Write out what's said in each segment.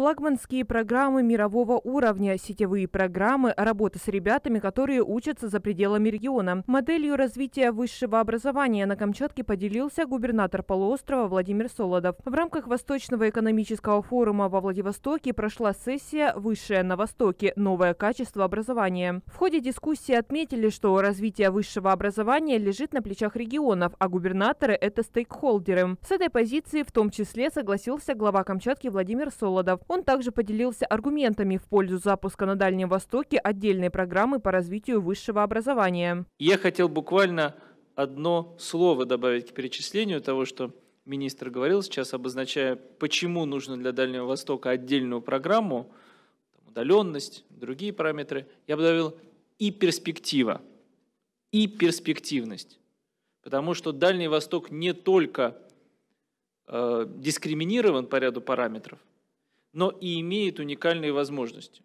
флагманские программы мирового уровня, сетевые программы, работа с ребятами, которые учатся за пределами региона. Моделью развития высшего образования на Камчатке поделился губернатор полуострова Владимир Солодов. В рамках Восточного экономического форума во Владивостоке прошла сессия «Высшее на Востоке. Новое качество образования». В ходе дискуссии отметили, что развитие высшего образования лежит на плечах регионов, а губернаторы – это стейкхолдеры. С этой позиции в том числе согласился глава Камчатки Владимир Солодов. Он также поделился аргументами в пользу запуска на Дальнем Востоке отдельной программы по развитию высшего образования. Я хотел буквально одно слово добавить к перечислению того, что министр говорил сейчас, обозначая, почему нужно для Дальнего Востока отдельную программу, удаленность, другие параметры. Я бы добавил и перспектива, и перспективность. Потому что Дальний Восток не только э, дискриминирован по ряду параметров, но и имеет уникальные возможности.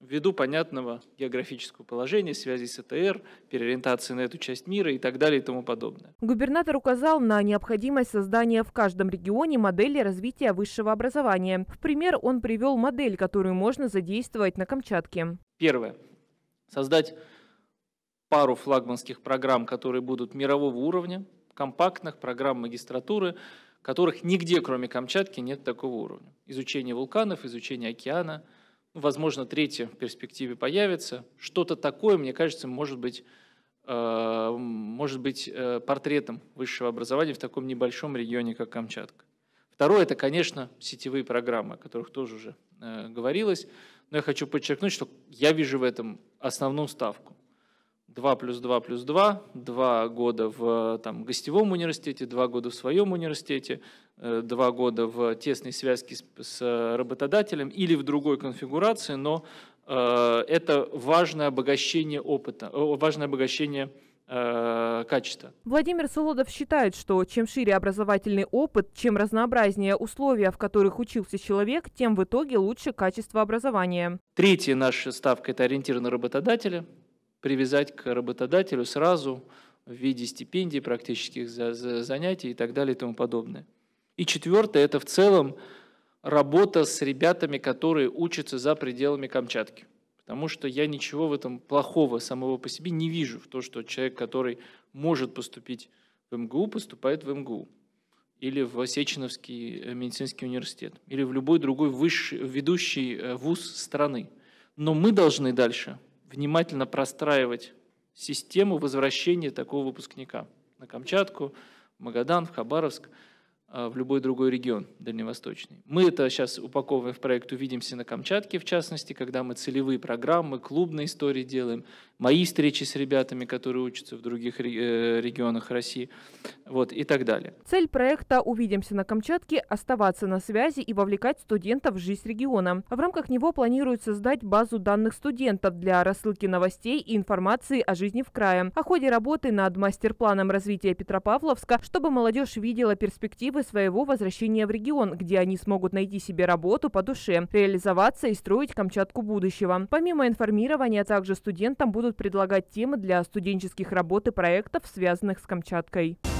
Ввиду понятного географического положения, связи с ЭТР, переориентации на эту часть мира и так далее и тому подобное. Губернатор указал на необходимость создания в каждом регионе модели развития высшего образования. В пример он привел модель, которую можно задействовать на Камчатке. Первое. Создать пару флагманских программ, которые будут мирового уровня, компактных программ магистратуры, которых нигде, кроме Камчатки, нет такого уровня. Изучение вулканов, изучение океана, ну, возможно, третье в перспективе появится. Что-то такое, мне кажется, может быть, э, может быть э, портретом высшего образования в таком небольшом регионе, как Камчатка. Второе – это, конечно, сетевые программы, о которых тоже уже э, говорилось. Но я хочу подчеркнуть, что я вижу в этом основную ставку. 2 плюс 2 плюс 2, 2 года в там, гостевом университете, 2 года в своем университете, 2 э, года в тесной связке с, с работодателем или в другой конфигурации, но э, это важное обогащение опыта, важное обогащение э, качества. Владимир Солодов считает, что чем шире образовательный опыт, чем разнообразнее условия, в которых учился человек, тем в итоге лучше качество образования. Третья наша ставка – это ориентир на работодателя привязать к работодателю сразу в виде стипендий, практических занятий и так далее и тому подобное. И четвертое – это в целом работа с ребятами, которые учатся за пределами Камчатки. Потому что я ничего в этом плохого самого по себе не вижу, в то, что человек, который может поступить в МГУ, поступает в МГУ или в Сеченовский э, медицинский университет, или в любой другой высший, ведущий э, вуз страны. Но мы должны дальше внимательно простраивать систему возвращения такого выпускника на Камчатку, в Магадан, в Хабаровск, а, в любой другой регион дальневосточный. Мы это сейчас упаковываем в проект «Увидимся на Камчатке», в частности, когда мы целевые программы, клубные истории делаем, мои встречи с ребятами, которые учатся в других э, регионах России вот, и так далее. Цель проекта «Увидимся на Камчатке» – оставаться на связи и вовлекать студентов в жизнь региона. В рамках него планируют создать базу данных студентов для рассылки новостей и информации о жизни в крае, о ходе работы над мастер-планом развития Петропавловска, чтобы молодежь видела перспективы своего возвращения в регион, где они смогут найти себе работу по душе, реализоваться и строить Камчатку будущего. Помимо информирования, также студентам будут предлагать темы для студенческих работ и проектов, связанных с Камчаткой.